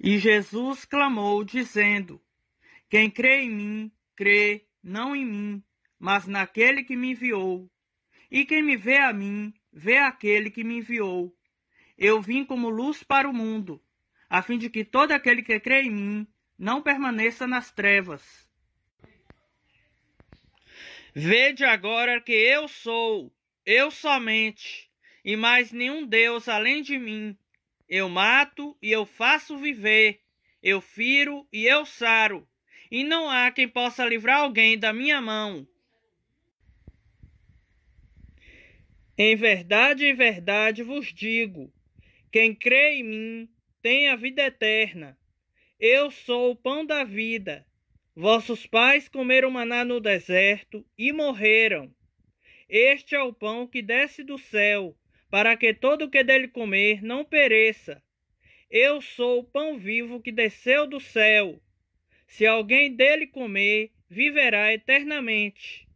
E Jesus clamou, dizendo: Quem crê em mim, crê não em mim, mas naquele que me enviou. E quem me vê a mim, vê aquele que me enviou. Eu vim como luz para o mundo, a fim de que todo aquele que crê em mim não permaneça nas trevas. Vede agora que eu sou, eu somente, e mais nenhum Deus além de mim. Eu mato e eu faço viver, eu firo e eu saro, e não há quem possa livrar alguém da minha mão. Em verdade, em verdade vos digo: quem crê em mim tem a vida eterna. Eu sou o pão da vida. Vossos pais comeram maná no deserto e morreram. Este é o pão que desce do céu para que todo o que dele comer não pereça. Eu sou o pão vivo que desceu do céu. Se alguém dele comer, viverá eternamente.